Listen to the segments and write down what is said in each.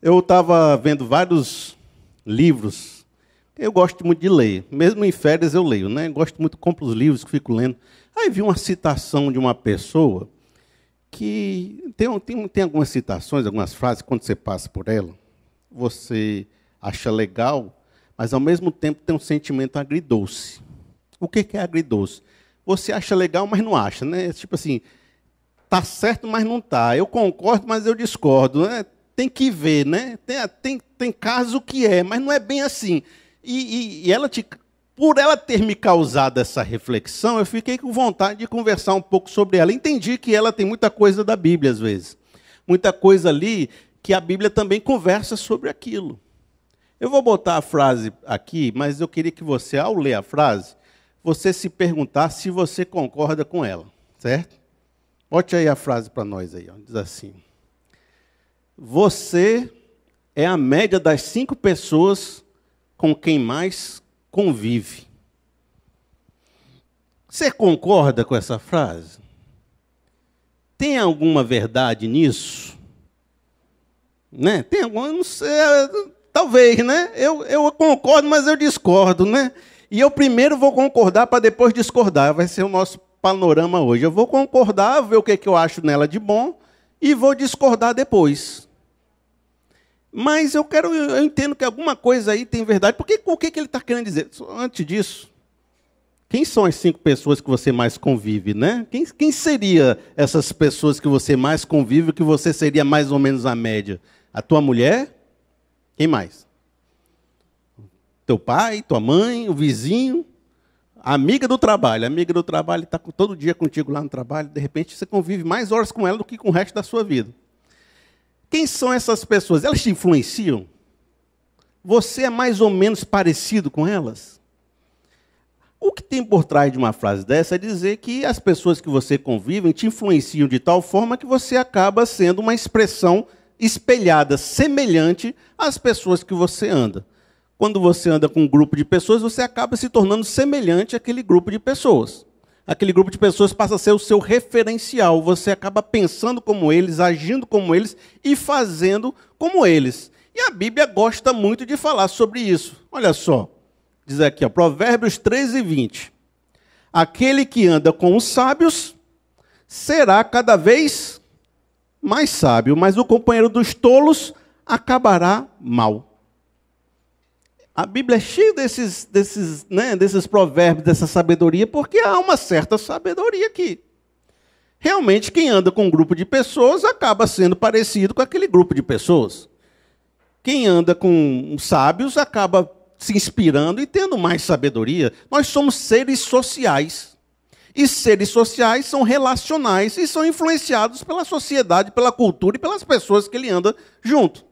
Eu estava vendo vários livros. Eu gosto muito de ler. Mesmo em férias eu leio, né? Gosto muito, compro os livros que fico lendo. Aí vi uma citação de uma pessoa que tem, tem, tem algumas citações, algumas frases, quando você passa por ela, você acha legal, mas ao mesmo tempo tem um sentimento agridoce. O que é agridoce? Você acha legal, mas não acha, né? Tipo assim, tá certo, mas não tá. Eu concordo, mas eu discordo, né? tem que ver, né? Tem, tem, tem caso que é, mas não é bem assim. E, e, e ela te, por ela ter me causado essa reflexão, eu fiquei com vontade de conversar um pouco sobre ela. Entendi que ela tem muita coisa da Bíblia, às vezes. Muita coisa ali que a Bíblia também conversa sobre aquilo. Eu vou botar a frase aqui, mas eu queria que você, ao ler a frase, você se perguntasse se você concorda com ela, certo? Bote aí a frase para nós aí, ó. diz assim. Você é a média das cinco pessoas com quem mais convive. Você concorda com essa frase? Tem alguma verdade nisso? Né? Tem alguma, não sei, é, talvez, né? Eu, eu concordo, mas eu discordo, né? E eu primeiro vou concordar para depois discordar. Vai ser o nosso panorama hoje. Eu vou concordar, ver o que, que eu acho nela de bom e vou discordar depois. Mas eu quero, eu entendo que alguma coisa aí tem verdade. Porque o que, que ele está querendo dizer? Antes disso, quem são as cinco pessoas que você mais convive, né? Quem, quem seria essas pessoas que você mais convive, que você seria mais ou menos a média? A tua mulher? Quem mais? Teu pai, tua mãe, o vizinho, amiga do trabalho. A amiga do trabalho está todo dia contigo lá no trabalho, de repente você convive mais horas com ela do que com o resto da sua vida. Quem são essas pessoas? Elas te influenciam? Você é mais ou menos parecido com elas? O que tem por trás de uma frase dessa é dizer que as pessoas que você convive te influenciam de tal forma que você acaba sendo uma expressão espelhada, semelhante às pessoas que você anda. Quando você anda com um grupo de pessoas, você acaba se tornando semelhante àquele grupo de pessoas aquele grupo de pessoas passa a ser o seu referencial. Você acaba pensando como eles, agindo como eles e fazendo como eles. E a Bíblia gosta muito de falar sobre isso. Olha só, diz aqui, ó, Provérbios 13, 20. Aquele que anda com os sábios será cada vez mais sábio, mas o companheiro dos tolos acabará mal. A Bíblia é cheia desses, desses, né, desses provérbios, dessa sabedoria, porque há uma certa sabedoria aqui. Realmente, quem anda com um grupo de pessoas acaba sendo parecido com aquele grupo de pessoas. Quem anda com sábios acaba se inspirando e tendo mais sabedoria. Nós somos seres sociais. E seres sociais são relacionais e são influenciados pela sociedade, pela cultura e pelas pessoas que ele anda junto.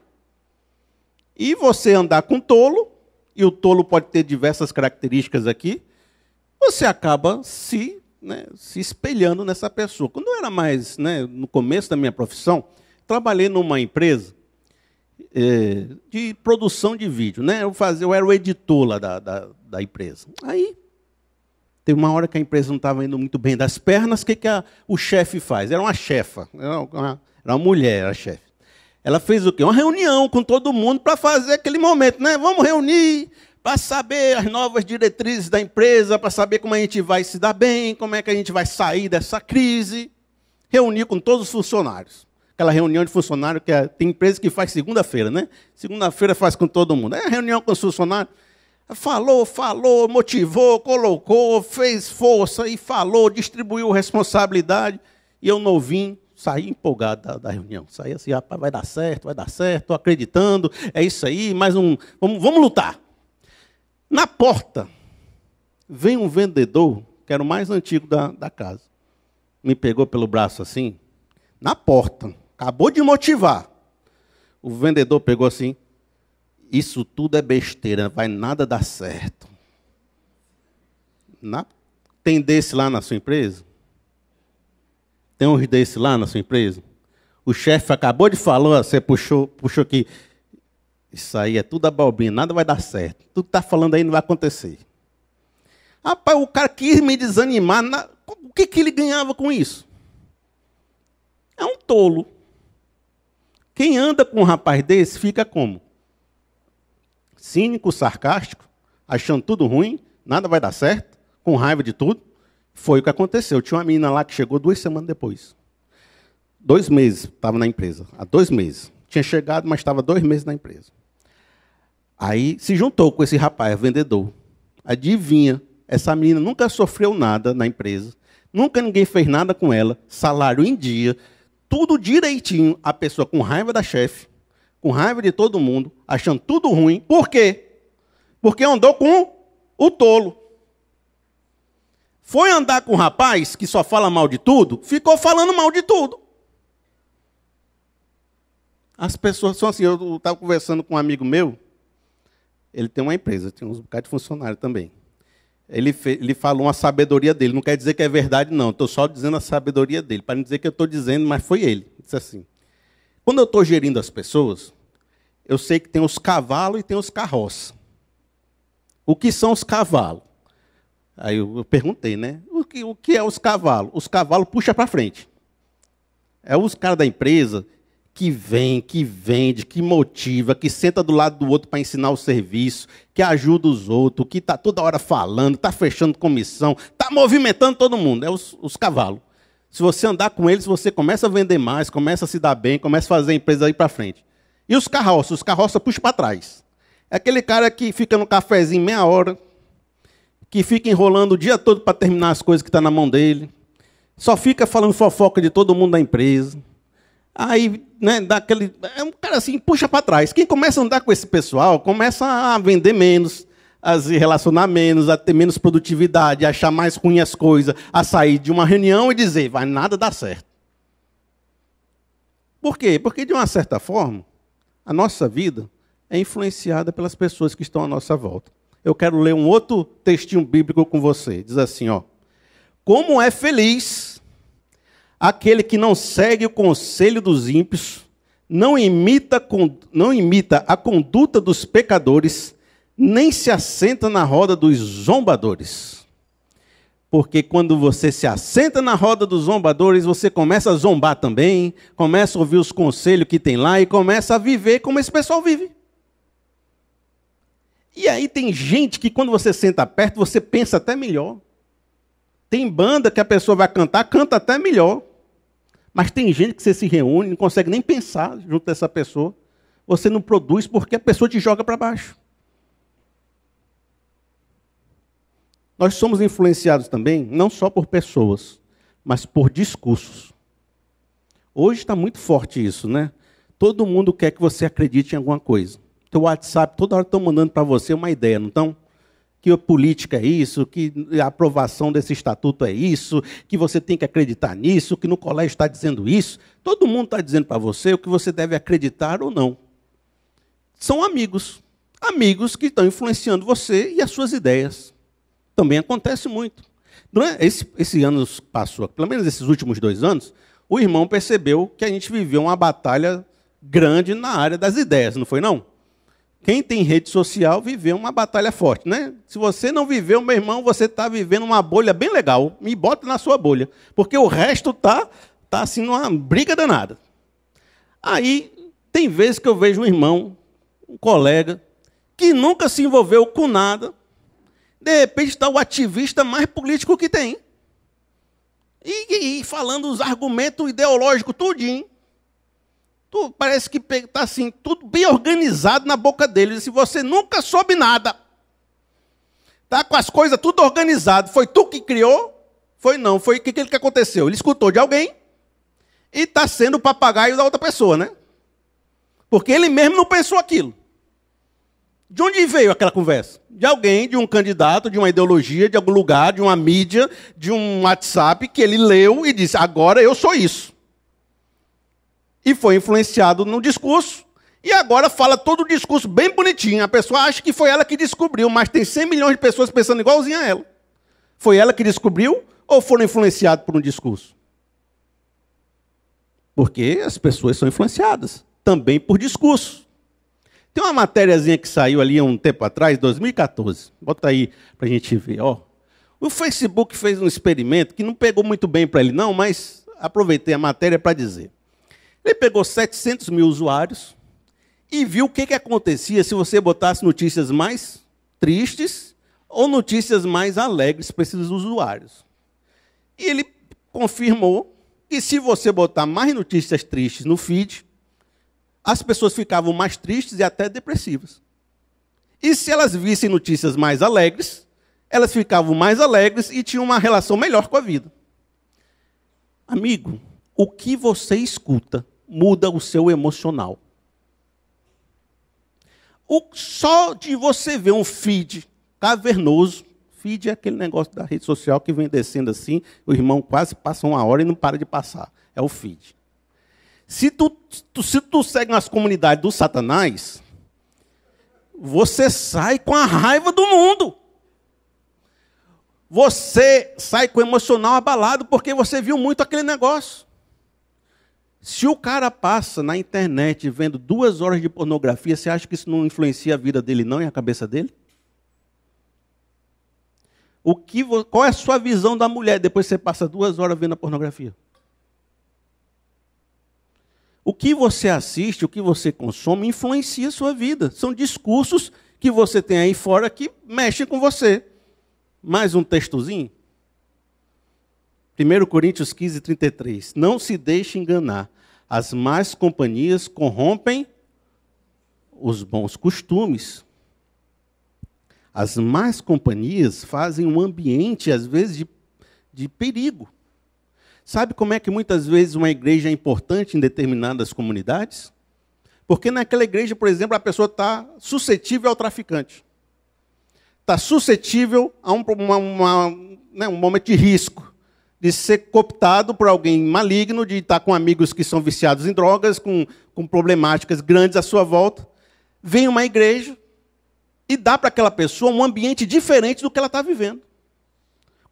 E você andar com tolo e o tolo pode ter diversas características aqui, você acaba se, né, se espelhando nessa pessoa. Quando eu era mais, né, no começo da minha profissão, trabalhei numa empresa é, de produção de vídeo. Né? Eu, fazia, eu era o editor lá da, da, da empresa. Aí Teve uma hora que a empresa não estava indo muito bem das pernas, o que, que a, o chefe faz? Era uma chefa, era uma, era uma mulher, era chefe. Ela fez o quê? Uma reunião com todo mundo para fazer aquele momento, né? Vamos reunir para saber as novas diretrizes da empresa, para saber como a gente vai se dar bem, como é que a gente vai sair dessa crise. Reunir com todos os funcionários. Aquela reunião de funcionário que é, tem empresa que faz segunda-feira, né? Segunda-feira faz com todo mundo. É reunião com os funcionários. Falou, falou, motivou, colocou, fez força e falou, distribuiu responsabilidade. E eu novinho, saí empolgado da, da, reunião. Saí assim, rapaz, vai dar certo, vai dar certo, estou acreditando, é isso aí, mais um. Vamos, vamos lutar. Na porta, vem um vendedor, que era o mais antigo da, da casa. Me pegou pelo braço assim, na porta. Acabou de motivar. O vendedor pegou assim: Isso tudo é besteira, vai nada dar certo. Na, tem desse lá na sua empresa? Tem uns desses lá na sua empresa? O chefe acabou de falar, você puxou, puxou aqui. Isso aí é tudo abobrinha, nada vai dar certo. Tudo que está falando aí não vai acontecer. Rapaz, o cara quis me desanimar. Na... O que, que ele ganhava com isso? É um tolo. Quem anda com um rapaz desse fica como? Cínico, sarcástico, achando tudo ruim, nada vai dar certo, com raiva de tudo. Foi o que aconteceu. Tinha uma menina lá que chegou duas semanas depois. Dois meses estava na empresa. Há dois meses. Tinha chegado, mas estava dois meses na empresa. Aí se juntou com esse rapaz, vendedor. Adivinha, essa menina nunca sofreu nada na empresa. Nunca ninguém fez nada com ela. Salário em dia. Tudo direitinho. A pessoa com raiva da chefe, com raiva de todo mundo, achando tudo ruim. Por quê? Porque andou com o tolo. Foi andar com um rapaz que só fala mal de tudo, ficou falando mal de tudo. As pessoas são assim. Eu estava conversando com um amigo meu, ele tem uma empresa, tem uns bocados de funcionário também. Ele, ele falou uma sabedoria dele, não quer dizer que é verdade, não, estou só dizendo a sabedoria dele, para não dizer que eu estou dizendo, mas foi ele. Disse assim: quando eu estou gerindo as pessoas, eu sei que tem os cavalos e tem os carroças. O que são os cavalos? Aí eu perguntei, né? O que, o que é os cavalos? Os cavalos puxa para frente. É os caras da empresa que vem, que vende, que motiva, que senta do lado do outro para ensinar o serviço, que ajuda os outros, que está toda hora falando, está fechando comissão, está movimentando todo mundo. É os, os cavalos. Se você andar com eles, você começa a vender mais, começa a se dar bem, começa a fazer a empresa ir para frente. E os carroças? Os carroças puxam para trás. É aquele cara que fica no cafezinho meia hora, que fica enrolando o dia todo para terminar as coisas que estão tá na mão dele, só fica falando fofoca de todo mundo da empresa. Aí, né, dá aquele. É um cara assim, puxa para trás. Quem começa a andar com esse pessoal começa a vender menos, a se relacionar menos, a ter menos produtividade, a achar mais ruim as coisas, a sair de uma reunião e dizer, vai nada dar certo. Por quê? Porque, de uma certa forma, a nossa vida é influenciada pelas pessoas que estão à nossa volta eu quero ler um outro textinho bíblico com você. Diz assim, ó: Como é feliz aquele que não segue o conselho dos ímpios, não imita, não imita a conduta dos pecadores, nem se assenta na roda dos zombadores. Porque quando você se assenta na roda dos zombadores, você começa a zombar também, começa a ouvir os conselhos que tem lá e começa a viver como esse pessoal vive. E aí tem gente que quando você senta perto, você pensa até melhor. Tem banda que a pessoa vai cantar, canta até melhor. Mas tem gente que você se reúne, não consegue nem pensar junto dessa pessoa. Você não produz porque a pessoa te joga para baixo. Nós somos influenciados também, não só por pessoas, mas por discursos. Hoje está muito forte isso, né? Todo mundo quer que você acredite em alguma coisa. Teu WhatsApp, toda hora estão mandando para você uma ideia, não estão? Que a política é isso, que a aprovação desse estatuto é isso, que você tem que acreditar nisso, que no colégio está dizendo isso. Todo mundo está dizendo para você o que você deve acreditar ou não. São amigos. Amigos que estão influenciando você e as suas ideias. Também acontece muito. Esse, esse ano passou, pelo menos esses últimos dois anos, o irmão percebeu que a gente viveu uma batalha grande na área das ideias, não foi não? Quem tem rede social viveu uma batalha forte, né? Se você não viveu, meu irmão, você está vivendo uma bolha bem legal. Me bota na sua bolha, porque o resto tá tá assim numa briga danada. Aí tem vezes que eu vejo um irmão, um colega, que nunca se envolveu com nada, de repente está o ativista mais político que tem. E, e, e falando os argumentos ideológicos tudinho tudo, parece que está assim, tudo bem organizado na boca dele. Se você nunca soube nada, tá com as coisas tudo organizado, foi tu que criou? Foi não, foi o que, que aconteceu? Ele escutou de alguém e está sendo o papagaio da outra pessoa, né? Porque ele mesmo não pensou aquilo. De onde veio aquela conversa? De alguém, de um candidato, de uma ideologia, de algum lugar, de uma mídia, de um WhatsApp que ele leu e disse: agora eu sou isso e foi influenciado no discurso. E agora fala todo o discurso bem bonitinho. A pessoa acha que foi ela que descobriu, mas tem 100 milhões de pessoas pensando igualzinho a ela. Foi ela que descobriu ou foram influenciados por um discurso? Porque as pessoas são influenciadas também por discurso. Tem uma matériazinha que saiu ali há um tempo atrás, 2014. Bota aí para a gente ver. Ó. O Facebook fez um experimento que não pegou muito bem para ele, não, mas aproveitei a matéria para dizer. Ele pegou 700 mil usuários e viu o que, que acontecia se você botasse notícias mais tristes ou notícias mais alegres para esses usuários. E ele confirmou que se você botar mais notícias tristes no feed, as pessoas ficavam mais tristes e até depressivas. E se elas vissem notícias mais alegres, elas ficavam mais alegres e tinham uma relação melhor com a vida. Amigo, o que você escuta muda o seu emocional. O, só de você ver um feed cavernoso, feed é aquele negócio da rede social que vem descendo assim, o irmão quase passa uma hora e não para de passar. É o feed. Se tu, tu se tu segue nas comunidades do Satanás, você sai com a raiva do mundo. Você sai com o emocional abalado porque você viu muito aquele negócio. Se o cara passa na internet vendo duas horas de pornografia, você acha que isso não influencia a vida dele, não, e a cabeça dele? O que, qual é a sua visão da mulher depois que você passa duas horas vendo a pornografia? O que você assiste, o que você consome, influencia a sua vida. São discursos que você tem aí fora que mexem com você. Mais um textozinho? 1 Coríntios 15, 33. Não se deixe enganar. As más companhias corrompem os bons costumes. As más companhias fazem um ambiente, às vezes, de, de perigo. Sabe como é que muitas vezes uma igreja é importante em determinadas comunidades? Porque naquela igreja, por exemplo, a pessoa está suscetível ao traficante. Está suscetível a um, uma, uma, né, um momento de risco de ser cooptado por alguém maligno, de estar com amigos que são viciados em drogas, com, com problemáticas grandes à sua volta. Vem uma igreja e dá para aquela pessoa um ambiente diferente do que ela está vivendo.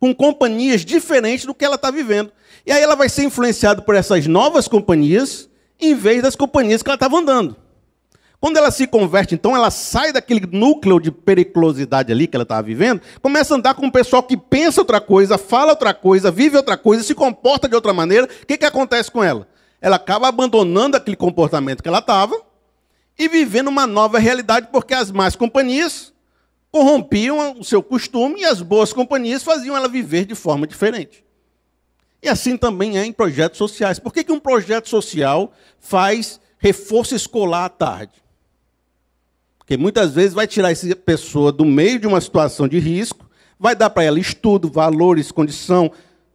Com companhias diferentes do que ela está vivendo. E aí ela vai ser influenciada por essas novas companhias, em vez das companhias que ela estava andando. Quando ela se converte, então, ela sai daquele núcleo de periculosidade ali que ela estava vivendo, começa a andar com um pessoal que pensa outra coisa, fala outra coisa, vive outra coisa, se comporta de outra maneira. O que, que acontece com ela? Ela acaba abandonando aquele comportamento que ela estava e vivendo uma nova realidade, porque as más companhias corrompiam o seu costume e as boas companhias faziam ela viver de forma diferente. E assim também é em projetos sociais. Por que, que um projeto social faz reforço escolar à tarde? Porque muitas vezes vai tirar essa pessoa do meio de uma situação de risco, vai dar para ela estudo, valores, condição,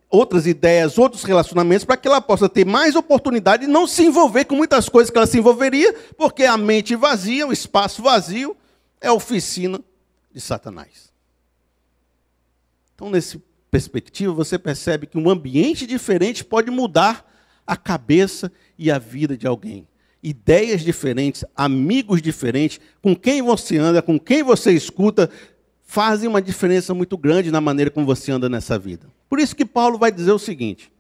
outras ideias, outros relacionamentos, para que ela possa ter mais oportunidade de não se envolver com muitas coisas que ela se envolveria, porque a mente vazia, o espaço vazio, é a oficina de Satanás. Então, nessa perspectiva, você percebe que um ambiente diferente pode mudar a cabeça e a vida de alguém ideias diferentes, amigos diferentes, com quem você anda, com quem você escuta, fazem uma diferença muito grande na maneira como você anda nessa vida. Por isso que Paulo vai dizer o seguinte,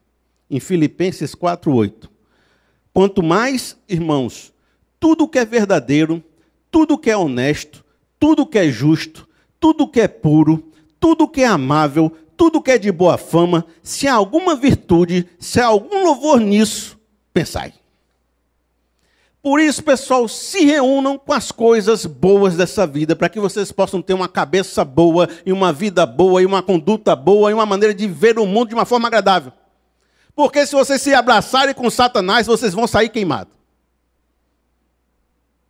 em Filipenses 4:8. Quanto mais, irmãos, tudo que é verdadeiro, tudo que é honesto, tudo que é justo, tudo que é puro, tudo que é amável, tudo que é de boa fama, se há alguma virtude, se há algum louvor nisso, pensai. Por isso, pessoal, se reúnam com as coisas boas dessa vida, para que vocês possam ter uma cabeça boa, e uma vida boa, e uma conduta boa, e uma maneira de ver o mundo de uma forma agradável. Porque se vocês se abraçarem com Satanás, vocês vão sair queimados.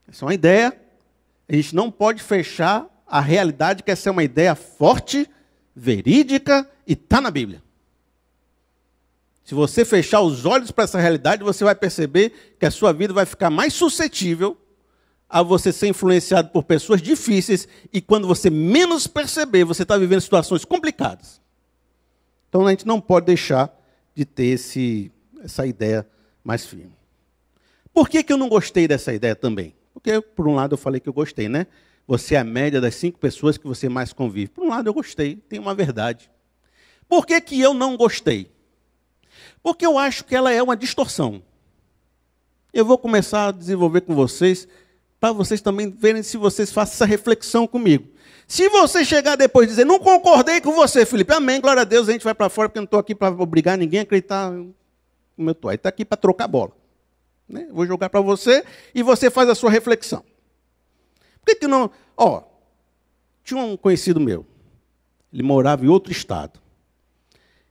Essa é uma ideia. A gente não pode fechar a realidade que essa é uma ideia forte, verídica e está na Bíblia. Se você fechar os olhos para essa realidade, você vai perceber que a sua vida vai ficar mais suscetível a você ser influenciado por pessoas difíceis e quando você menos perceber, você está vivendo situações complicadas. Então a gente não pode deixar de ter esse, essa ideia mais firme. Por que, que eu não gostei dessa ideia também? Porque, por um lado, eu falei que eu gostei, né? Você é a média das cinco pessoas que você mais convive. Por um lado, eu gostei, tem uma verdade. Por que, que eu não gostei? Porque eu acho que ela é uma distorção. Eu vou começar a desenvolver com vocês, para vocês também verem se vocês façam essa reflexão comigo. Se você chegar depois e dizer, não concordei com você, Felipe, amém, glória a Deus, a gente vai para fora, porque eu não estou aqui para obrigar ninguém a acreditar como eu estou. Aí está aqui para trocar bola. Né? Vou jogar para você e você faz a sua reflexão. Por que, que não. Ó, tinha um conhecido meu, ele morava em outro estado.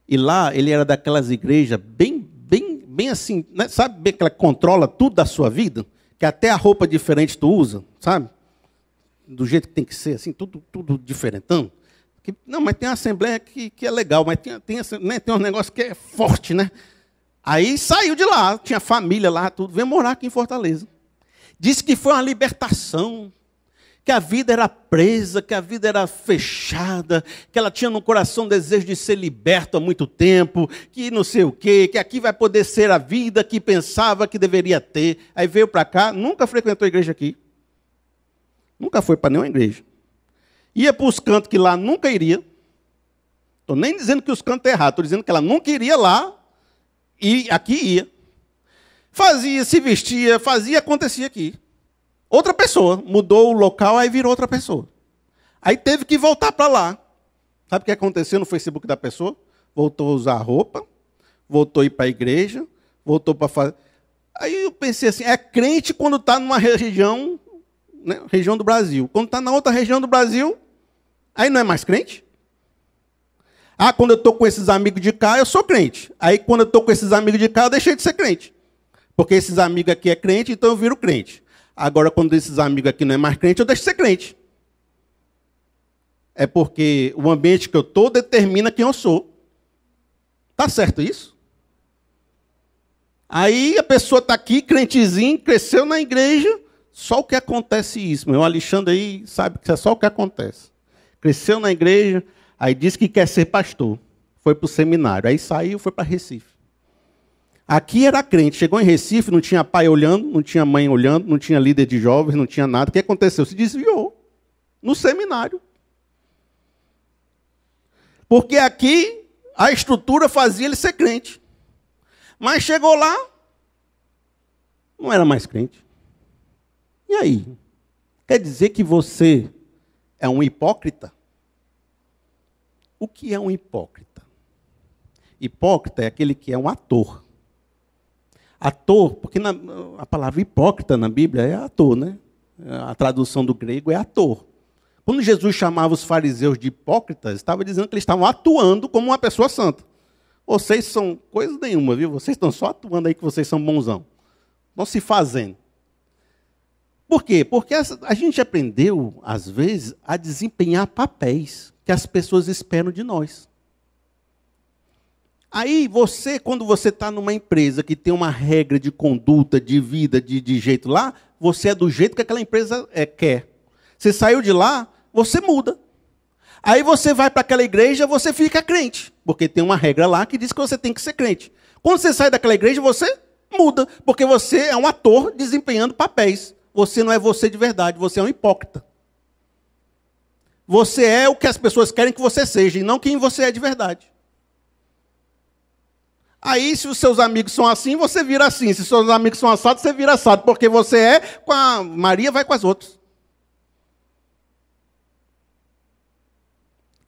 E lá ele era daquelas igrejas bem, bem, bem assim, né? sabe bem que ela controla tudo da sua vida, que até a roupa diferente tu usa, sabe? Do jeito que tem que ser, assim, tudo, tudo diferentão. Que, não, mas tem uma assembleia que, que é legal, mas tem, tem, né? tem um negócio que é forte, né? Aí saiu de lá, tinha família lá, tudo, veio morar aqui em Fortaleza. Disse que foi uma libertação que a vida era presa, que a vida era fechada, que ela tinha no coração o desejo de ser liberta há muito tempo, que não sei o quê, que aqui vai poder ser a vida que pensava que deveria ter. Aí veio para cá, nunca frequentou a igreja aqui. Nunca foi para nenhuma igreja. Ia para os cantos que lá nunca iria. Estou nem dizendo que os cantos é errado, estou dizendo que ela nunca iria lá e aqui ia. Fazia, se vestia, fazia, acontecia aqui outra pessoa. Mudou o local, aí virou outra pessoa. Aí teve que voltar para lá. Sabe o que aconteceu no Facebook da pessoa? Voltou a usar roupa, voltou a ir para a igreja, voltou para fazer. Aí eu pensei assim: é crente quando está numa região, né, região do Brasil. Quando está na outra região do Brasil, aí não é mais crente? Ah, quando eu estou com esses amigos de cá, eu sou crente. Aí quando eu estou com esses amigos de cá, eu deixei de ser crente. Porque esses amigos aqui é crente, então eu viro crente. Agora, quando esses amigos aqui não é mais crente, eu deixo de ser crente. É porque o ambiente que eu estou determina quem eu sou. Tá certo isso? Aí a pessoa está aqui, crentezinho, cresceu na igreja, só o que acontece isso. Meu Alexandre aí sabe que é só o que acontece. Cresceu na igreja, aí disse que quer ser pastor. Foi para o seminário, aí saiu, foi para Recife. Aqui era crente, chegou em Recife, não tinha pai olhando, não tinha mãe olhando, não tinha líder de jovens, não tinha nada. O que aconteceu? Se desviou no seminário. Porque aqui a estrutura fazia ele ser crente. Mas chegou lá, não era mais crente. E aí? Quer dizer que você é um hipócrita? O que é um hipócrita? Hipócrita é aquele que é um ator ator, porque na, a palavra hipócrita na Bíblia é ator, né? A tradução do grego é ator. Quando Jesus chamava os fariseus de hipócritas, estava dizendo que eles estavam atuando como uma pessoa santa. Vocês são coisa nenhuma, viu? Vocês estão só atuando aí que vocês são bonzão. Não se fazendo. Por quê? Porque a gente aprendeu, às vezes, a desempenhar papéis que as pessoas esperam de nós. Aí você, quando você está numa empresa que tem uma regra de conduta, de vida, de, de jeito lá, você é do jeito que aquela empresa é, quer. Você saiu de lá, você muda. Aí você vai para aquela igreja, você fica crente, porque tem uma regra lá que diz que você tem que ser crente. Quando você sai daquela igreja, você muda, porque você é um ator desempenhando papéis. Você não é você de verdade, você é um hipócrita. Você é o que as pessoas querem que você seja, e não quem você é de verdade. Aí, se os seus amigos são assim, você vira assim. Se os seus amigos são assados, você vira assado. Porque você é com a Maria, vai com as outras.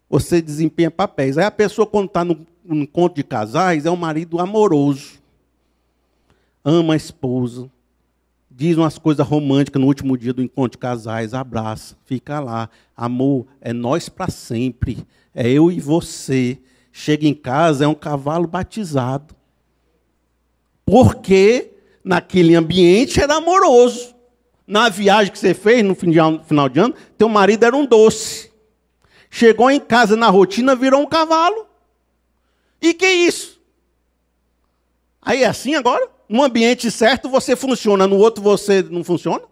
Você desempenha papéis. Aí a pessoa, quando está num encontro de casais, é um marido amoroso. Ama a esposa. Diz umas coisas românticas no último dia do encontro de casais. Abraça. Fica lá. Amor, é nós para sempre. É eu e você chega em casa, é um cavalo batizado. Porque naquele ambiente era amoroso. Na viagem que você fez, no final de ano, teu marido era um doce. Chegou em casa na rotina, virou um cavalo. E que isso? Aí é assim agora? No ambiente certo você funciona, no outro você não funciona?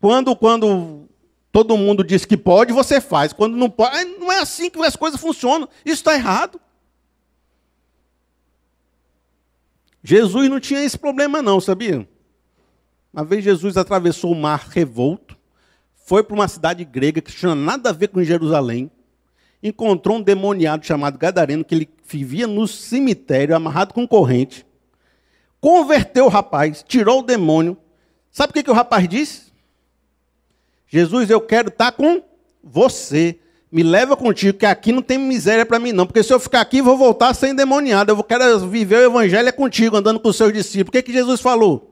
Quando, quando Todo mundo diz que pode, você faz. Quando não pode, não é assim que as coisas funcionam. Isso está errado. Jesus não tinha esse problema, não, sabia? Uma vez Jesus atravessou o mar revolto, foi para uma cidade grega que tinha nada a ver com Jerusalém, encontrou um demoniado chamado Gadareno, que ele vivia no cemitério, amarrado com corrente, converteu o rapaz, tirou o demônio. Sabe o que, que o rapaz disse? Jesus, eu quero estar tá com você. Me leva contigo, que aqui não tem miséria para mim, não. Porque se eu ficar aqui, vou voltar sem demoniado. Eu quero viver o evangelho é contigo, andando com os seus discípulos. O que, é que Jesus falou?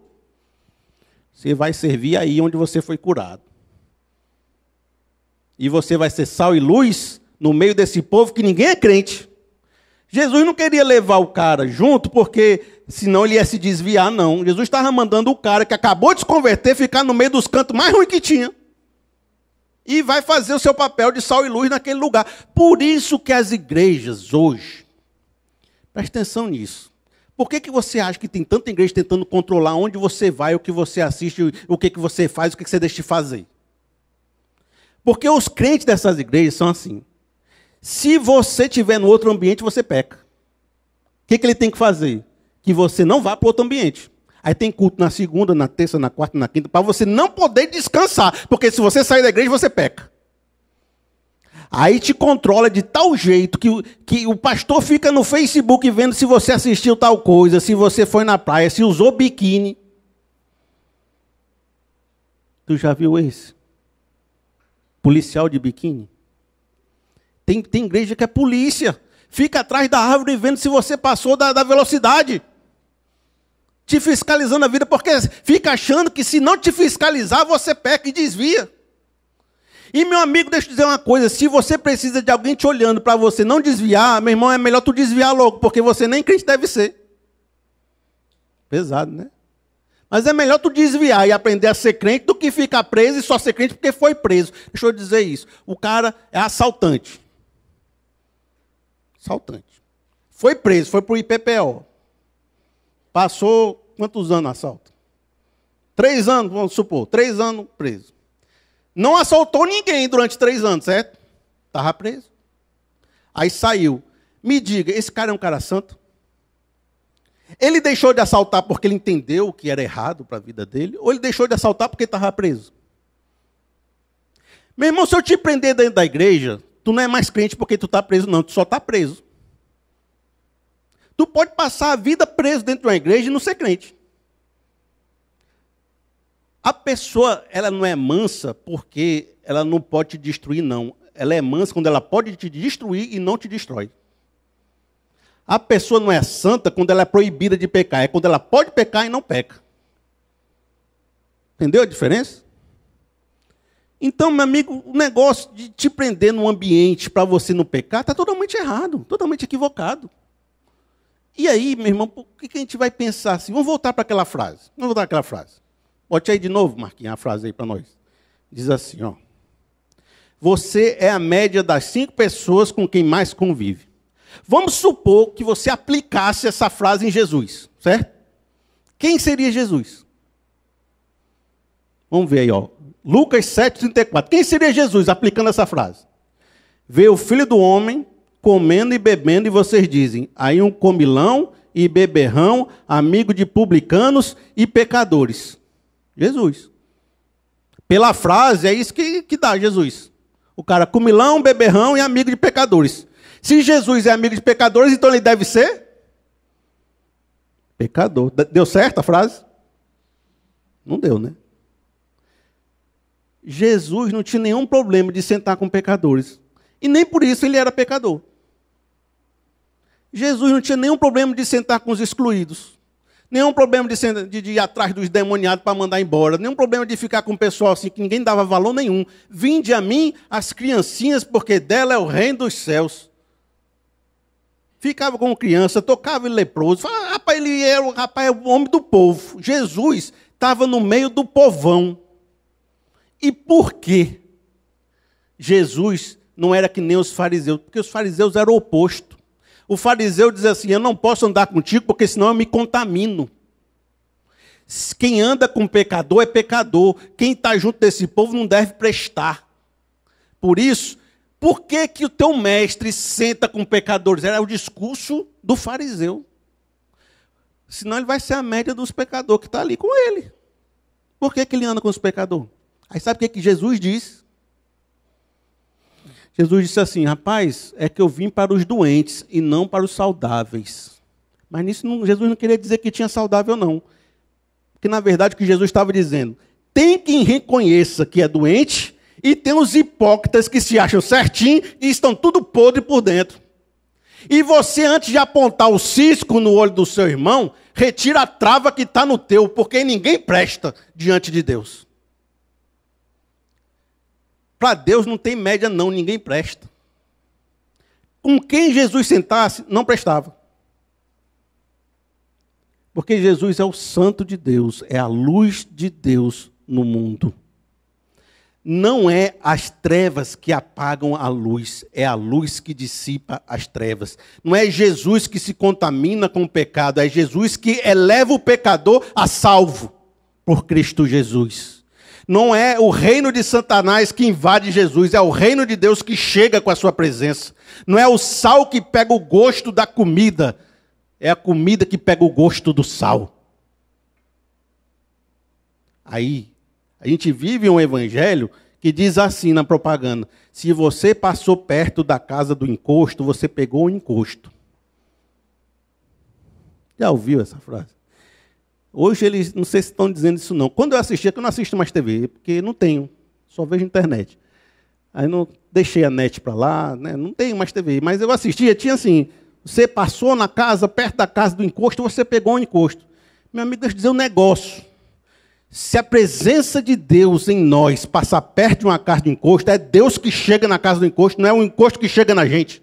Você vai servir aí onde você foi curado. E você vai ser sal e luz no meio desse povo que ninguém é crente. Jesus não queria levar o cara junto, porque senão ele ia se desviar, não. Jesus estava mandando o cara que acabou de se converter ficar no meio dos cantos mais ruins que tinha e vai fazer o seu papel de sal e luz naquele lugar. Por isso que as igrejas hoje, preste atenção nisso. Por que, que você acha que tem tanta igreja tentando controlar onde você vai, o que você assiste, o que, que você faz, o que, que você deixa de fazer? Porque os crentes dessas igrejas são assim. Se você estiver no outro ambiente, você peca. O que, que ele tem que fazer? Que você não vá para outro ambiente. Aí tem culto na segunda, na terça, na quarta, na quinta, para você não poder descansar. Porque se você sair da igreja, você peca. Aí te controla de tal jeito que, que o pastor fica no Facebook vendo se você assistiu tal coisa, se você foi na praia, se usou biquíni. Tu já viu esse? Policial de biquíni? Tem, tem igreja que é polícia. Fica atrás da árvore vendo se você passou da, da velocidade te fiscalizando a vida, porque fica achando que se não te fiscalizar, você peca e desvia. E meu amigo, deixa eu dizer uma coisa: se você precisa de alguém te olhando para você não desviar, meu irmão, é melhor tu desviar logo, porque você nem crente deve ser. Pesado, né? Mas é melhor tu desviar e aprender a ser crente do que ficar preso e só ser crente porque foi preso. Deixa eu dizer isso. O cara é assaltante. Assaltante. Foi preso, foi para o IPPO. Passou quantos anos assalto? Três anos, vamos supor, três anos preso. Não assaltou ninguém durante três anos, certo? Estava preso. Aí saiu. Me diga, esse cara é um cara santo? Ele deixou de assaltar porque ele entendeu que era errado para a vida dele? Ou ele deixou de assaltar porque estava preso? Meu irmão, se eu te prender dentro da igreja, tu não é mais crente porque tu está preso, não. Tu só está preso. Tu pode passar a vida preso dentro de uma igreja e não ser crente. A pessoa, ela não é mansa porque ela não pode te destruir, não. Ela é mansa quando ela pode te destruir e não te destrói. A pessoa não é santa quando ela é proibida de pecar, é quando ela pode pecar e não peca. Entendeu a diferença? Então, meu amigo, o negócio de te prender num ambiente para você não pecar está totalmente errado, totalmente equivocado. E aí, meu irmão, o que, a gente vai pensar assim? Vamos voltar para aquela frase. Vamos voltar para aquela frase. Bote aí de novo, Marquinhos, a frase aí para nós. Diz assim, ó. Você é a média das cinco pessoas com quem mais convive. Vamos supor que você aplicasse essa frase em Jesus, certo? Quem seria Jesus? Vamos ver aí, ó. Lucas 34. Quem seria Jesus aplicando essa frase? Veio o filho do homem comendo e bebendo, e vocês dizem: aí um comilão e beberrão, amigo de publicanos e pecadores. Jesus. Pela frase, é isso que, que dá Jesus. O cara comilão, beberrão e amigo de pecadores. Se Jesus é amigo de pecadores, então ele deve ser pecador. Deu certo a frase? Não deu, né? Jesus não tinha nenhum problema de sentar com pecadores. E nem por isso ele era pecador. Jesus não tinha nenhum problema de sentar com os excluídos, nenhum problema de, sentar, de, de ir atrás dos demoniados para mandar embora, nenhum problema de ficar com o pessoal assim que ninguém dava valor nenhum. Vinde a mim as criancinhas, porque dela é o reino dos céus. Ficava com criança, tocava em leproso. Falava, ah, rapaz, ele era é o, rapaz, é o homem do povo. Jesus estava no meio do povão. E por quê? Jesus não era que nem os fariseus, porque os fariseus eram o oposto. O fariseu diz assim: Eu não posso andar contigo porque senão eu me contamino. Quem anda com pecador é pecador. Quem está junto desse povo não deve prestar. Por isso, por que, que o teu mestre senta com pecadores? Era o discurso do fariseu. Senão ele vai ser a média dos pecadores que está ali com ele. Por que, que ele anda com os pecadores? Aí sabe o que, que Jesus diz? Jesus disse assim: Rapaz, é que eu vim para os doentes e não para os saudáveis. Mas nisso não, Jesus não queria dizer que tinha saudável, não. Porque na verdade o que Jesus estava dizendo: tem quem reconheça que é doente e tem os hipócritas que se acham certinho e estão tudo podre por dentro. E você, antes de apontar o cisco no olho do seu irmão, retira a trava que está no teu, porque ninguém presta diante de Deus. Para Deus não tem média, não, ninguém presta. Com quem Jesus sentasse, não prestava. Porque Jesus é o Santo de Deus, é a luz de Deus no mundo. Não é as trevas que apagam a luz, é a luz que dissipa as trevas. Não é Jesus que se contamina com o pecado, é Jesus que eleva o pecador a salvo por Cristo Jesus. Não é o reino de Satanás que invade Jesus, é o reino de Deus que chega com a sua presença. Não é o sal que pega o gosto da comida, é a comida que pega o gosto do sal. Aí, a gente vive um evangelho que diz assim na propaganda: se você passou perto da casa do encosto, você pegou o encosto. Já ouviu essa frase? Hoje eles, não sei se estão dizendo isso não. Quando eu assistia, é que eu não assisto mais TV, porque não tenho, só vejo internet. Aí não deixei a net para lá, né? não tenho mais TV, mas eu assistia, tinha assim, você passou na casa, perto da casa do encosto, você pegou um encosto. Meu amigo, deixa eu dizer um negócio. Se a presença de Deus em nós passar perto de uma casa do encosto, é Deus que chega na casa do encosto, não é o encosto que chega na gente.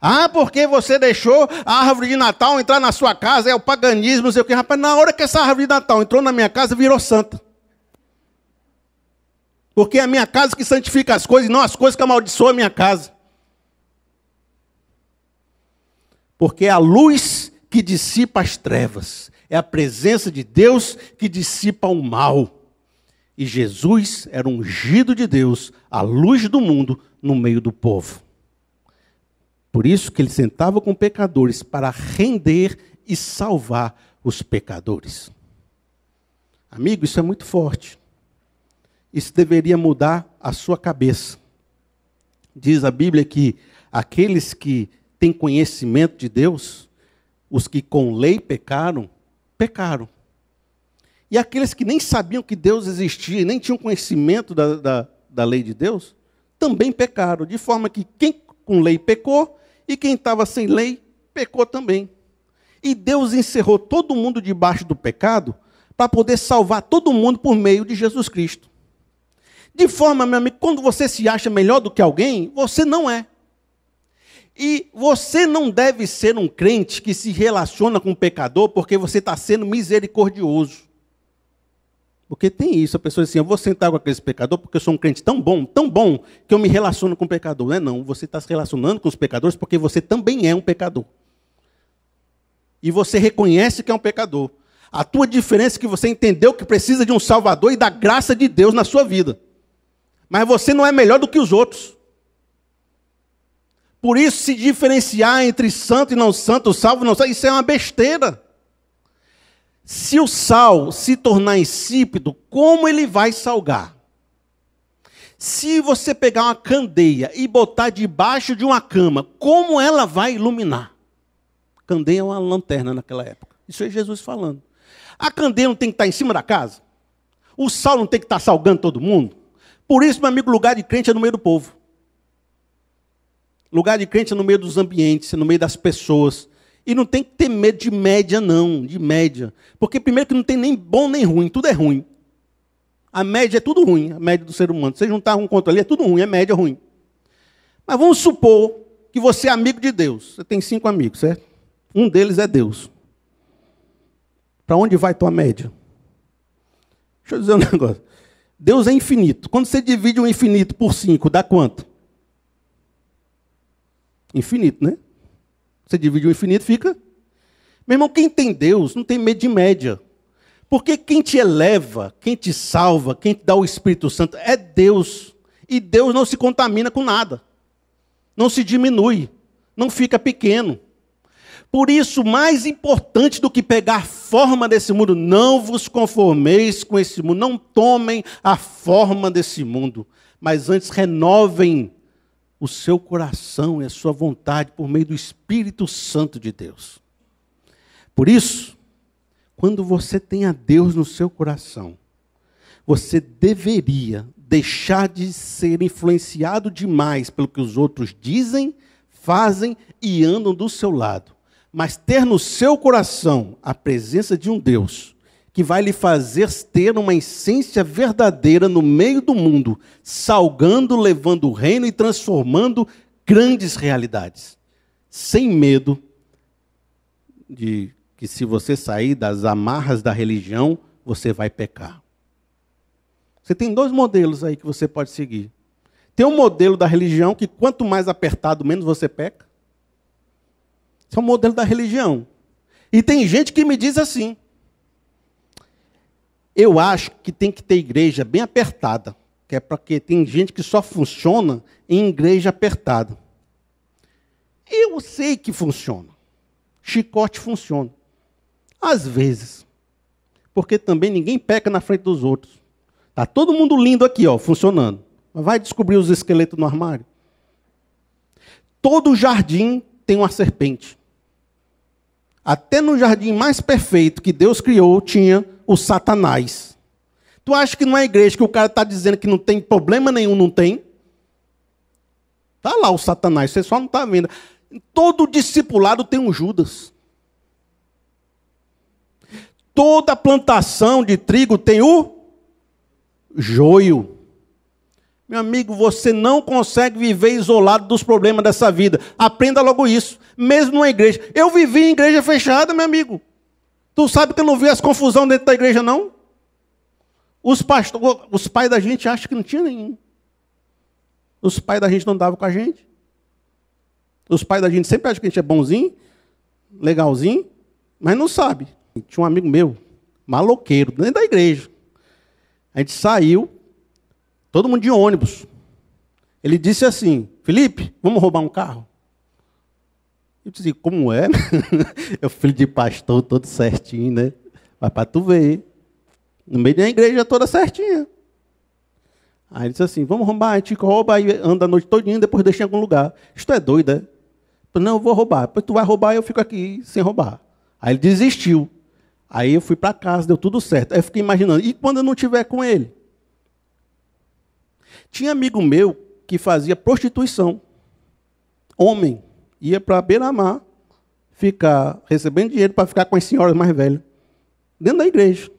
Ah, porque você deixou a árvore de Natal entrar na sua casa, é o paganismo, não sei o que. Rapaz, na hora que essa árvore de Natal entrou na minha casa, virou santa. Porque é a minha casa que santifica as coisas, e não as coisas que amaldiçoam a minha casa. Porque é a luz que dissipa as trevas. É a presença de Deus que dissipa o mal. E Jesus era ungido de Deus, a luz do mundo, no meio do povo. Por isso que ele sentava com pecadores para render e salvar os pecadores. Amigo, isso é muito forte. Isso deveria mudar a sua cabeça. Diz a Bíblia que aqueles que têm conhecimento de Deus, os que com lei pecaram, pecaram. E aqueles que nem sabiam que Deus existia, nem tinham conhecimento da, da, da lei de Deus, também pecaram. De forma que quem com lei pecou, e quem estava sem lei pecou também. E Deus encerrou todo mundo debaixo do pecado para poder salvar todo mundo por meio de Jesus Cristo. De forma, meu amigo, quando você se acha melhor do que alguém, você não é. E você não deve ser um crente que se relaciona com o pecador porque você está sendo misericordioso. Porque tem isso, a pessoa diz assim, eu vou sentar com aquele pecador porque eu sou um crente tão bom, tão bom, que eu me relaciono com o pecador. Não é não, você está se relacionando com os pecadores porque você também é um pecador. E você reconhece que é um pecador. A tua diferença é que você entendeu que precisa de um Salvador e da graça de Deus na sua vida. Mas você não é melhor do que os outros. Por isso, se diferenciar entre santo e não santo, salvo e não salvo, isso é uma besteira. Se o sal se tornar insípido, como ele vai salgar? Se você pegar uma candeia e botar debaixo de uma cama, como ela vai iluminar? Candeia é uma lanterna naquela época. Isso é Jesus falando. A candeia não tem que estar em cima da casa? O sal não tem que estar salgando todo mundo? Por isso, meu amigo, lugar de crente é no meio do povo. Lugar de crente é no meio dos ambientes, é no meio das pessoas. E não tem que ter medo de média, não, de média. Porque, primeiro, que não tem nem bom nem ruim, tudo é ruim. A média é tudo ruim, a média do ser humano. Você juntar um contra ali, é tudo ruim, é média ruim. Mas vamos supor que você é amigo de Deus. Você tem cinco amigos, certo? Um deles é Deus. Para onde vai tua média? Deixa eu dizer um negócio. Deus é infinito. Quando você divide o um infinito por cinco, dá quanto? Infinito, né? Você divide o infinito, fica. Meu irmão, quem tem Deus não tem medo de média. Porque quem te eleva, quem te salva, quem te dá o Espírito Santo é Deus. E Deus não se contamina com nada. Não se diminui. Não fica pequeno. Por isso, mais importante do que pegar forma desse mundo, não vos conformeis com esse mundo. Não tomem a forma desse mundo. Mas antes renovem o seu coração e a sua vontade por meio do Espírito Santo de Deus. Por isso, quando você tem a Deus no seu coração, você deveria deixar de ser influenciado demais pelo que os outros dizem, fazem e andam do seu lado, mas ter no seu coração a presença de um Deus que vai lhe fazer ter uma essência verdadeira no meio do mundo, salgando, levando o reino e transformando grandes realidades. Sem medo de que, se você sair das amarras da religião, você vai pecar. Você tem dois modelos aí que você pode seguir. Tem um modelo da religião que quanto mais apertado, menos você peca. Esse é o modelo da religião. E tem gente que me diz assim: eu acho que tem que ter igreja bem apertada, que é porque tem gente que só funciona em igreja apertada. Eu sei que funciona. Chicote funciona. Às vezes. Porque também ninguém peca na frente dos outros. Tá todo mundo lindo aqui, ó, funcionando. Mas vai descobrir os esqueletos no armário. Todo jardim tem uma serpente. Até no jardim mais perfeito que Deus criou, tinha o Satanás. Tu acha que não é igreja que o cara está dizendo que não tem problema nenhum, não tem? Está lá o Satanás, você só não está vendo. Todo discipulado tem um Judas. Toda plantação de trigo tem o joio. Meu amigo, você não consegue viver isolado dos problemas dessa vida. Aprenda logo isso, mesmo numa igreja. Eu vivi em igreja fechada, meu amigo. Tu sabe que eu não vi as confusão dentro da igreja, não? Os, pastor, os pais da gente acham que não tinha nenhum. Os pais da gente não davam com a gente. Os pais da gente sempre acham que a gente é bonzinho, legalzinho, mas não sabe. Tinha um amigo meu, maloqueiro, dentro da igreja. A gente saiu, todo mundo de ônibus. Ele disse assim: Felipe, vamos roubar um carro? Eu disse, como é? eu filho de pastor, todo certinho, né? Mas para tu ver, no meio da igreja toda certinha. Aí ele disse assim, vamos roubar, a gente rouba e anda a noite todinha, depois deixa em algum lugar. Isto é doido, é? não, eu vou roubar. Depois tu vai roubar e eu fico aqui sem roubar. Aí ele desistiu. Aí eu fui para casa, deu tudo certo. Aí eu fiquei imaginando, e quando eu não tiver com ele? Tinha amigo meu que fazia prostituição. Homem ia para Beira-Mar ficar recebendo dinheiro para ficar com as senhoras mais velhas dentro da igreja.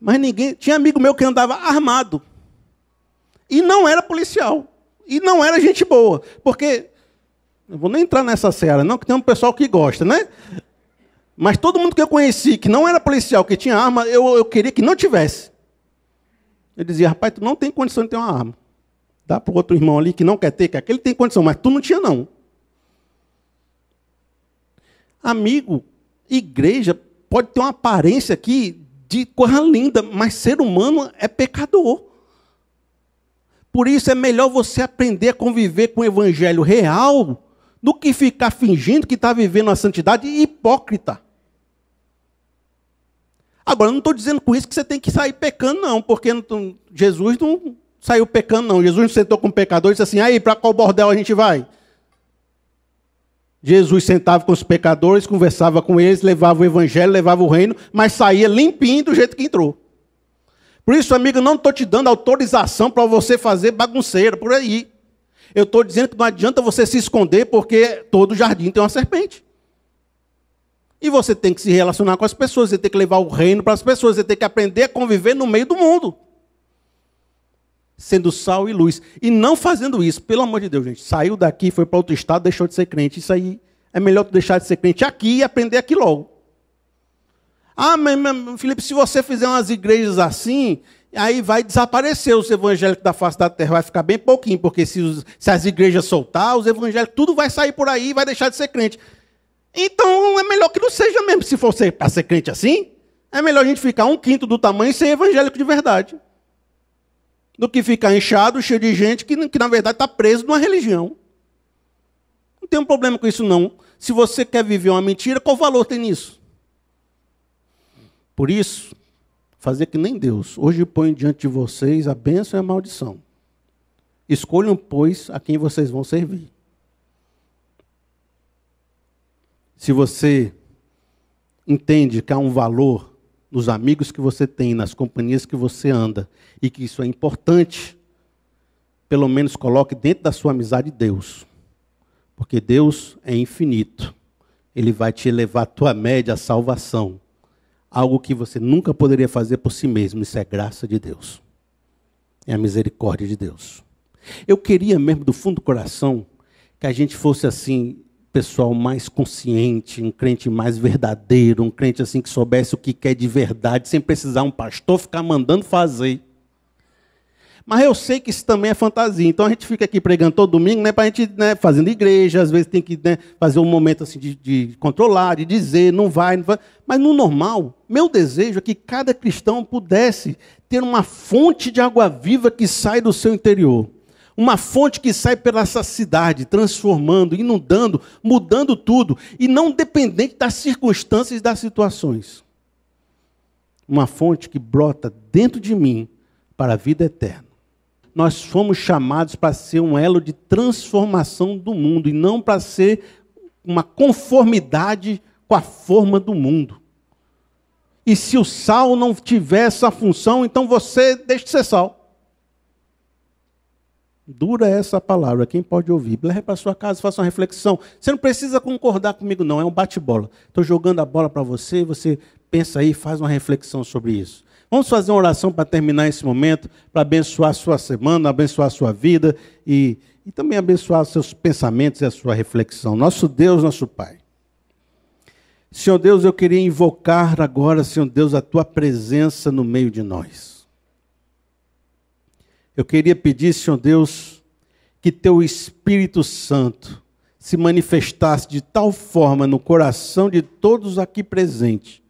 Mas ninguém, tinha amigo meu que andava armado. E não era policial. E não era gente boa, porque não vou nem entrar nessa seara, não, que tem um pessoal que gosta, né? Mas todo mundo que eu conheci, que não era policial, que tinha arma, eu, eu queria que não tivesse. Eu dizia, rapaz, tu não tem condição de ter uma arma. Dá para o outro irmão ali que não quer ter, que aquele tem condição, mas tu não tinha, não. Amigo, igreja pode ter uma aparência aqui de coisa linda, mas ser humano é pecador. Por isso é melhor você aprender a conviver com o evangelho real do que ficar fingindo que está vivendo a santidade hipócrita. Agora, não estou dizendo com isso que você tem que sair pecando, não, porque Jesus não saiu pecando, não. Jesus não sentou com o pecador e disse assim: aí, para qual bordel a gente vai? Jesus sentava com os pecadores, conversava com eles, levava o evangelho, levava o reino, mas saía limpinho do jeito que entrou. Por isso, amigo, não estou te dando autorização para você fazer bagunceira por aí. Eu estou dizendo que não adianta você se esconder, porque todo jardim tem uma serpente. E você tem que se relacionar com as pessoas, você tem que levar o reino para as pessoas, você tem que aprender a conviver no meio do mundo sendo sal e luz. E não fazendo isso, pelo amor de Deus, gente. Saiu daqui, foi para outro estado, deixou de ser crente. Isso aí é melhor tu deixar de ser crente aqui e aprender aqui logo. Ah, mas, mas, Felipe, se você fizer umas igrejas assim, aí vai desaparecer os evangélicos da face da terra, vai ficar bem pouquinho, porque se, os, se as igrejas soltar, os evangélicos, tudo vai sair por aí e vai deixar de ser crente. Então é melhor que não seja mesmo, se for para ser crente assim. É melhor a gente ficar um quinto do tamanho e ser evangélico de verdade do que ficar inchado, cheio de gente que, que na verdade está preso numa religião. Não tem um problema com isso, não. Se você quer viver uma mentira, qual valor tem nisso? Por isso, fazer que nem Deus. Hoje põe diante de vocês a bênção e a maldição. Escolham, pois, a quem vocês vão servir. Se você entende que há um valor nos amigos que você tem, nas companhias que você anda, e que isso é importante, pelo menos coloque dentro da sua amizade Deus. Porque Deus é infinito. Ele vai te elevar a tua média à salvação. Algo que você nunca poderia fazer por si mesmo. Isso é graça de Deus. É a misericórdia de Deus. Eu queria mesmo, do fundo do coração, que a gente fosse assim, pessoal mais consciente, um crente mais verdadeiro, um crente assim que soubesse o que quer de verdade, sem precisar um pastor ficar mandando fazer. Mas eu sei que isso também é fantasia. Então a gente fica aqui pregando todo domingo, né? Para a gente né, fazendo igreja, às vezes tem que né, fazer um momento assim de, de controlar, de dizer, não vai, não vai. Mas no normal, meu desejo é que cada cristão pudesse ter uma fonte de água viva que sai do seu interior uma fonte que sai pela essa cidade, transformando, inundando, mudando tudo, e não dependente das circunstâncias e das situações. Uma fonte que brota dentro de mim para a vida eterna. Nós fomos chamados para ser um elo de transformação do mundo e não para ser uma conformidade com a forma do mundo. E se o sal não tiver essa função, então você deixa de ser sal. Dura essa palavra, quem pode ouvir? Leve para sua casa, faça uma reflexão. Você não precisa concordar comigo, não, é um bate-bola. Estou jogando a bola para você, você pensa aí, faz uma reflexão sobre isso. Vamos fazer uma oração para terminar esse momento, para abençoar a sua semana, abençoar a sua vida e, e também abençoar os seus pensamentos e a sua reflexão. Nosso Deus, nosso Pai. Senhor Deus, eu queria invocar agora, Senhor Deus, a tua presença no meio de nós. Eu queria pedir, Senhor Deus, que teu Espírito Santo se manifestasse de tal forma no coração de todos aqui presentes,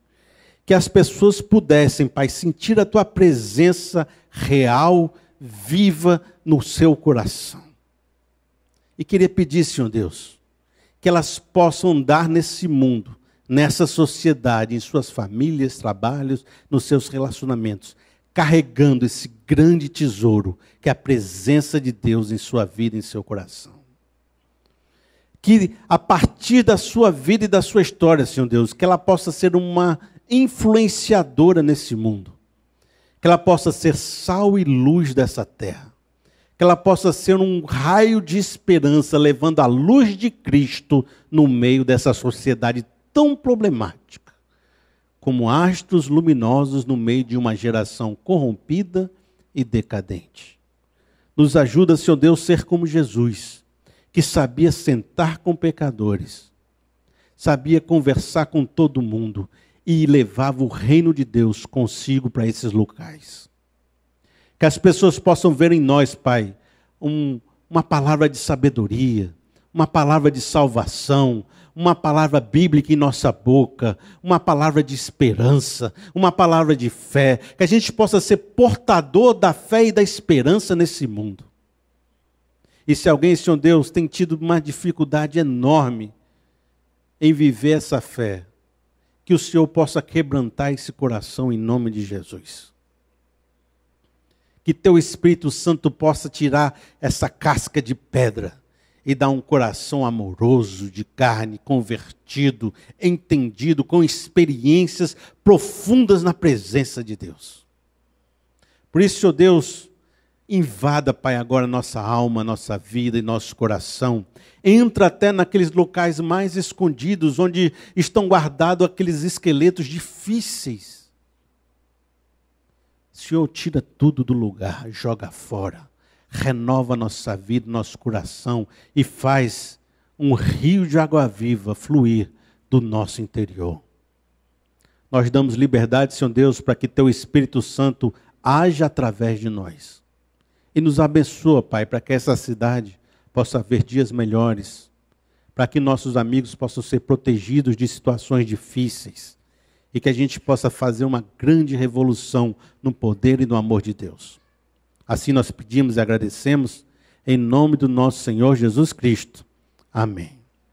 que as pessoas pudessem, Pai, sentir a tua presença real, viva no seu coração. E queria pedir, Senhor Deus, que elas possam andar nesse mundo, nessa sociedade, em suas famílias, trabalhos, nos seus relacionamentos, carregando esse grande tesouro, que é a presença de Deus em sua vida, em seu coração. Que a partir da sua vida e da sua história, Senhor Deus, que ela possa ser uma influenciadora nesse mundo. Que ela possa ser sal e luz dessa terra. Que ela possa ser um raio de esperança, levando a luz de Cristo no meio dessa sociedade tão problemática como astros luminosos no meio de uma geração corrompida e decadente. Nos ajuda, Senhor Deus, ser como Jesus, que sabia sentar com pecadores, sabia conversar com todo mundo e levava o reino de Deus consigo para esses locais. Que as pessoas possam ver em nós, Pai, um, uma palavra de sabedoria, uma palavra de salvação, uma palavra bíblica em nossa boca, uma palavra de esperança, uma palavra de fé, que a gente possa ser portador da fé e da esperança nesse mundo. E se alguém, Senhor Deus, tem tido uma dificuldade enorme em viver essa fé, que o Senhor possa quebrantar esse coração em nome de Jesus. Que teu Espírito Santo possa tirar essa casca de pedra e dá um coração amoroso, de carne, convertido, entendido, com experiências profundas na presença de Deus. Por isso, Senhor Deus, invada, Pai, agora nossa alma, nossa vida e nosso coração. Entra até naqueles locais mais escondidos, onde estão guardados aqueles esqueletos difíceis. Senhor, tira tudo do lugar, joga fora renova nossa vida, nosso coração e faz um rio de água viva fluir do nosso interior. Nós damos liberdade, Senhor Deus, para que Teu Espírito Santo haja através de nós. E nos abençoa, Pai, para que essa cidade possa ver dias melhores, para que nossos amigos possam ser protegidos de situações difíceis e que a gente possa fazer uma grande revolução no poder e no amor de Deus. Assim nós pedimos e agradecemos, em nome do nosso Senhor Jesus Cristo. Amém.